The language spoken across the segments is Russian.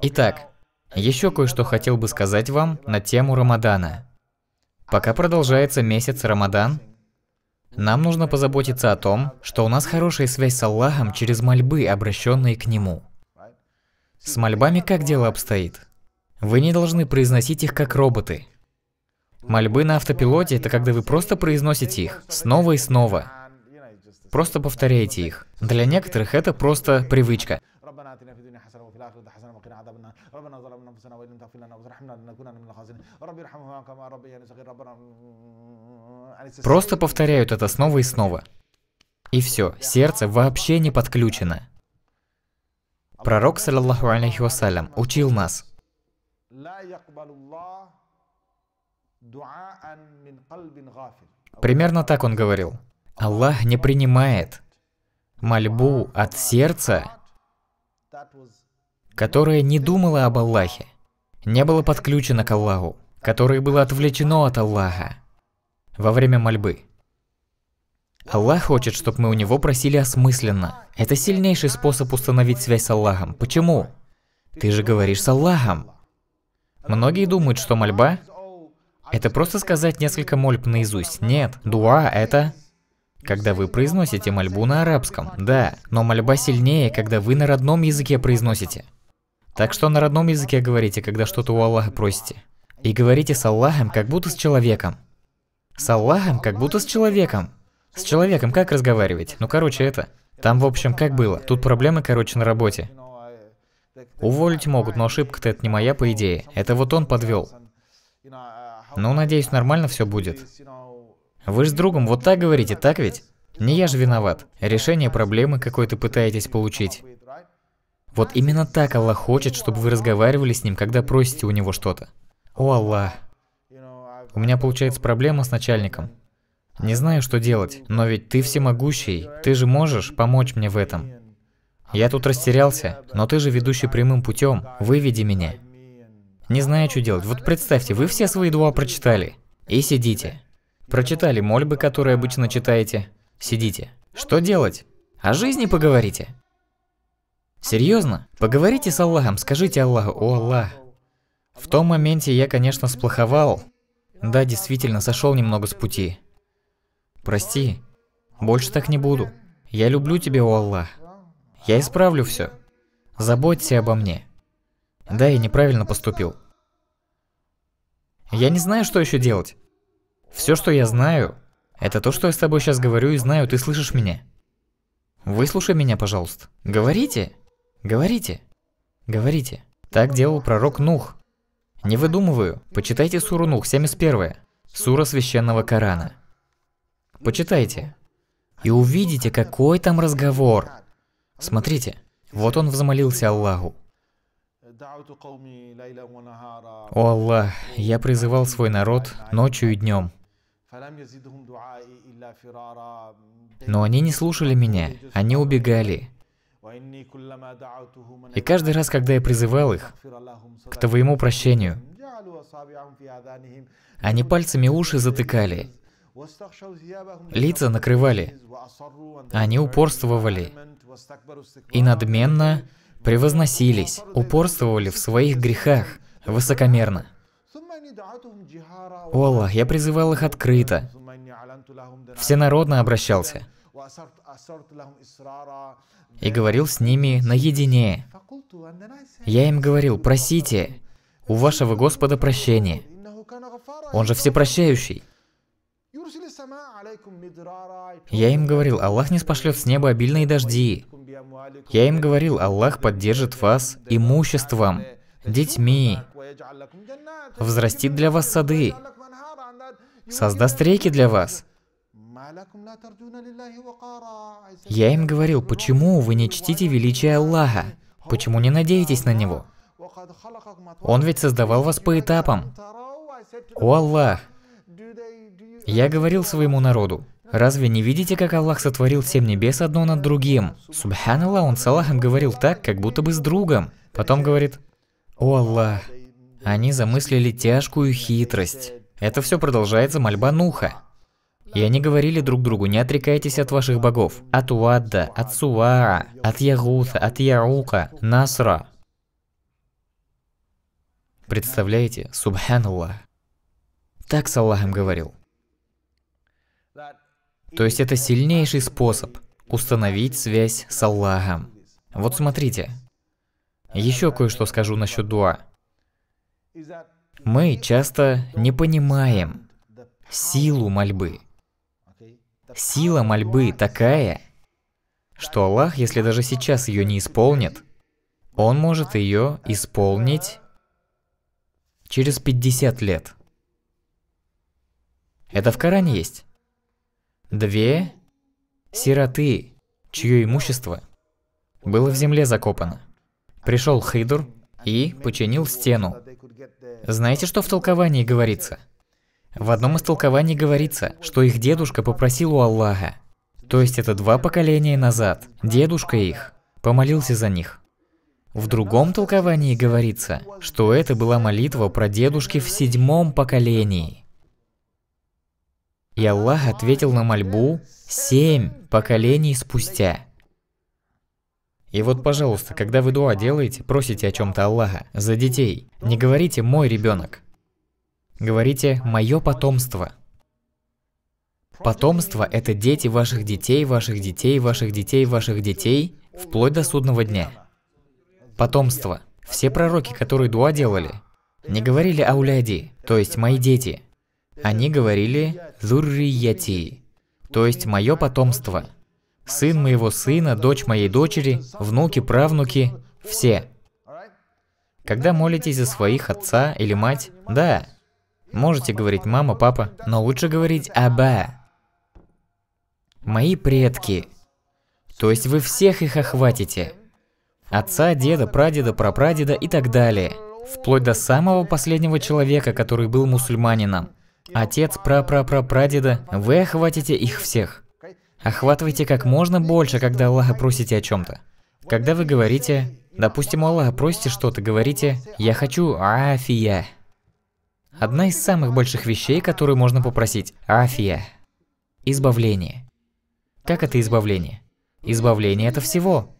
Итак, еще кое-что хотел бы сказать вам на тему Рамадана. Пока продолжается месяц Рамадан, нам нужно позаботиться о том, что у нас хорошая связь с Аллахом через мольбы, обращенные к Нему. С мольбами как дело обстоит? Вы не должны произносить их как роботы. Мольбы на автопилоте – это когда вы просто произносите их снова и снова. Просто повторяете их. Для некоторых это просто привычка. الآخرة حسنة وقنا عذاب النار ربنا ظلمنا أنفسنا وإن لم تغفر لنا وترحمنا لنكونن من الخاسرين رب ارحمهما كما ربياني صغيرا ربنا Просто повторяют это снова и снова. И все, сердце вообще не подключено. Пророк, саллаллаху алейхи вассалям, учил нас. Примерно так он говорил. Аллах не принимает мольбу от сердца, которое не думало об Аллахе, не было подключено к Аллаху, которое было отвлечено от Аллаха во время мольбы. Аллах хочет, чтобы мы у него просили осмысленно. Это сильнейший способ установить связь с Аллахом. Почему? Ты же говоришь с Аллахом. Многие думают, что мольба – это просто сказать несколько мольб наизусть. Нет, дуа – это когда вы произносите мольбу на арабском, да, но мольба сильнее, когда вы на родном языке произносите. Так что на родном языке говорите, когда что-то у Аллаха просите. И говорите с Аллахом, как будто с человеком. С Аллахом, как будто с человеком. С человеком как разговаривать? Ну, короче, это. Там, в общем, как было. Тут проблемы, короче, на работе. Уволить могут, но ошибка-то это не моя, по идее. Это вот он подвел. Ну, надеюсь, нормально все будет. Вы же с другом вот так говорите, так ведь? Не я же виноват. Решение проблемы какой-то пытаетесь получить. Вот именно так Аллах хочет, чтобы вы разговаривали с Ним, когда просите у Него что-то. О Аллах! У меня получается проблема с начальником. Не знаю, что делать, но ведь ты всемогущий, ты же можешь помочь мне в этом. Я тут растерялся, но ты же ведущий прямым путем, выведи меня. Не знаю, что делать. Вот представьте, вы все свои дуа прочитали. И сидите. Прочитали мольбы, которые обычно читаете. Сидите. Что делать? О жизни поговорите. Серьезно? Поговорите с Аллахом, скажите Аллаху, о Аллах. В том моменте я, конечно, сплоховал. Да, действительно, сошел немного с пути. Прости, больше так не буду. Я люблю тебя, о Аллах. Я исправлю все. Заботься обо мне. Да, я неправильно поступил. Я не знаю, что еще делать. Все, что я знаю, это то, что я с тобой сейчас говорю и знаю, ты слышишь меня. Выслушай меня, пожалуйста. Говорите. Говорите, говорите. Так делал пророк Нух. Не выдумываю, почитайте Суру Нух, 71 Сура Священного Корана. Почитайте. И увидите, какой там разговор. Смотрите, вот он взмолился Аллаху. О Аллах, я призывал свой народ ночью и днем. Но они не слушали меня, они убегали. И каждый раз, когда я призывал их к твоему прощению, они пальцами уши затыкали, лица накрывали, они упорствовали и надменно превозносились, упорствовали в своих грехах высокомерно. О Аллах, я призывал их открыто, всенародно обращался – и говорил с ними наедине. Я им говорил, просите у вашего Господа прощения. Он же всепрощающий. Я им говорил, Аллах не спошлет с неба обильные дожди. Я им говорил, Аллах поддержит вас имуществом, детьми, взрастит для вас сады, создаст реки для вас. Я им говорил, почему вы не чтите величие Аллаха? Почему не надеетесь на Него? Он ведь создавал вас по этапам. О Аллах! Я говорил своему народу, разве не видите, как Аллах сотворил семь небес одно над другим? Субханаллах, он с Аллахом говорил так, как будто бы с другом. Потом говорит, о Аллах, они замыслили тяжкую хитрость. Это все продолжается мольба Нуха. И они говорили друг другу, не отрекайтесь от ваших богов. От Уадда, от Сувара, от Ярута, от Ярука, Насра. Представляете, Субханаллах. Так с Аллахом говорил. То есть это сильнейший способ установить связь с Аллахом. Вот смотрите. Еще кое-что скажу насчет дуа. Мы часто не понимаем силу мольбы. Сила мольбы такая, что Аллах, если даже сейчас ее не исполнит, он может ее исполнить через 50 лет. Это в Коране есть. Две сироты, чье имущество было в земле закопано. Пришел Хидур и починил стену. Знаете, что в толковании говорится? В одном из толкований говорится, что их дедушка попросил у Аллаха. То есть это два поколения назад. Дедушка их помолился за них. В другом толковании говорится, что это была молитва про дедушки в седьмом поколении. И Аллах ответил на мольбу семь поколений спустя. И вот, пожалуйста, когда вы дуа делаете, просите о чем-то Аллаха за детей, не говорите «мой ребенок», Говорите «мое потомство». Потомство – это дети ваших детей, ваших детей, ваших детей, ваших детей, вплоть до судного дня. Потомство. Все пророки, которые дуа делали, не говорили «ауляди», то есть «мои дети». Они говорили «зуррияти», то есть «мое потомство». Сын моего сына, дочь моей дочери, внуки, правнуки – все. Когда молитесь за своих отца или мать, да, Можете говорить мама, папа, но лучше говорить аба. Мои предки. То есть вы всех их охватите. Отца, деда, прадеда, прапрадеда и так далее. Вплоть до самого последнего человека, который был мусульманином. Отец, прапрапрапрадеда, вы охватите их всех. Охватывайте как можно больше, когда Аллаха просите о чем-то. Когда вы говорите, допустим, у Аллаха просите что-то, говорите «Я хочу афия». Одна из самых больших вещей, которую можно попросить – афия. Избавление. Как это избавление? Избавление – это всего.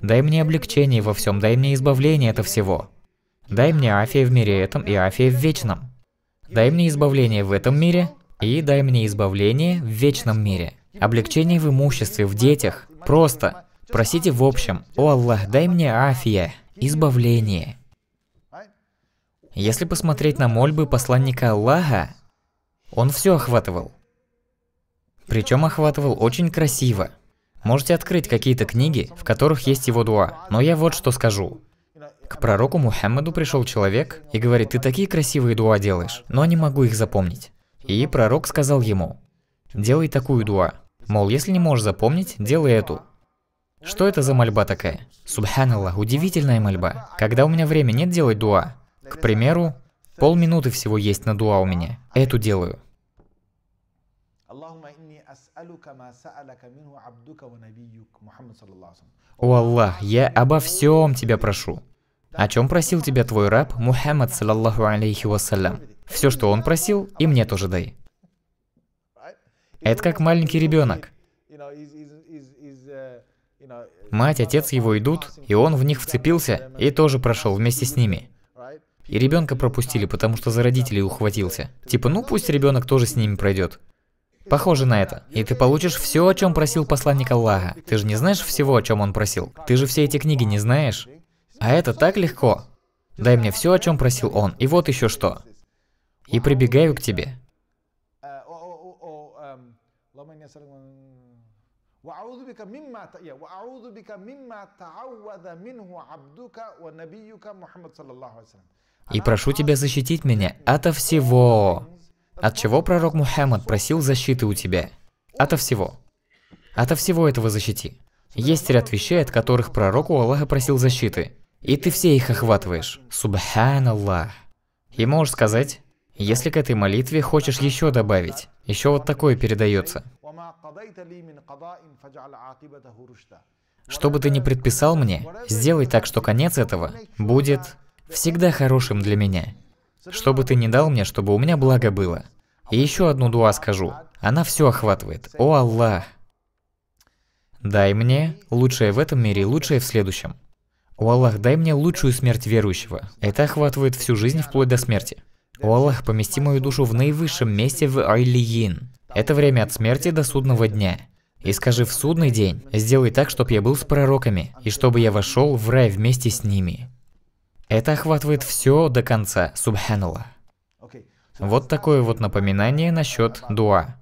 Дай мне облегчение во всем, дай мне избавление – это всего. Дай мне афия в мире этом и афия в вечном. Дай мне избавление в этом мире и дай мне избавление в вечном мире. Облегчение в имуществе, в детях. Просто. Просите в общем. О Аллах, дай мне афия, избавление. Если посмотреть на мольбы посланника Аллаха, он все охватывал. Причем охватывал очень красиво. Можете открыть какие-то книги, в которых есть его дуа, но я вот что скажу. К пророку Мухаммаду пришел человек и говорит, ты такие красивые дуа делаешь, но не могу их запомнить. И пророк сказал ему, делай такую дуа. Мол, если не можешь запомнить, делай эту. Что это за мольба такая? Субханаллах, удивительная мольба. Когда у меня времени нет делать дуа, к примеру, полминуты всего есть на дуа у меня. Эту делаю. О Аллах, я обо всем тебя прошу. О чем просил тебя твой раб Мухаммад, саллаллаху алейхи вассалям. Все, что он просил, и мне тоже дай. Это как маленький ребенок. Мать, отец его идут, и он в них вцепился и тоже прошел вместе с ними. И ребенка пропустили, потому что за родителей ухватился. Типа, ну пусть ребенок тоже с ними пройдет. Похоже на это. И ты получишь все, о чем просил посланник Аллаха. Ты же не знаешь всего, о чем он просил. Ты же все эти книги не знаешь. А это так легко. Дай мне все, о чем просил он. И вот еще что. И прибегаю к тебе. И прошу тебя защитить меня ото всего. От чего пророк Мухаммад просил защиты у тебя? Ото всего. Ото всего этого защити. Есть ряд вещей, от которых пророк у Аллаха просил защиты. И ты все их охватываешь. Субханаллах. И можешь сказать, если к этой молитве хочешь еще добавить, еще вот такое передается. Что бы ты ни предписал мне, сделай так, что конец этого будет всегда хорошим для меня. Что бы ты ни дал мне, чтобы у меня благо было. И еще одну дуа скажу. Она все охватывает. О Аллах! Дай мне лучшее в этом мире и лучшее в следующем. О Аллах, дай мне лучшую смерть верующего. Это охватывает всю жизнь вплоть до смерти. О Аллах, помести мою душу в наивысшем месте в Айлиин. Это время от смерти до судного дня. И скажи в судный день, сделай так, чтобы я был с пророками, и чтобы я вошел в рай вместе с ними. Это охватывает все до конца, субханалла. Вот такое вот напоминание насчет дуа.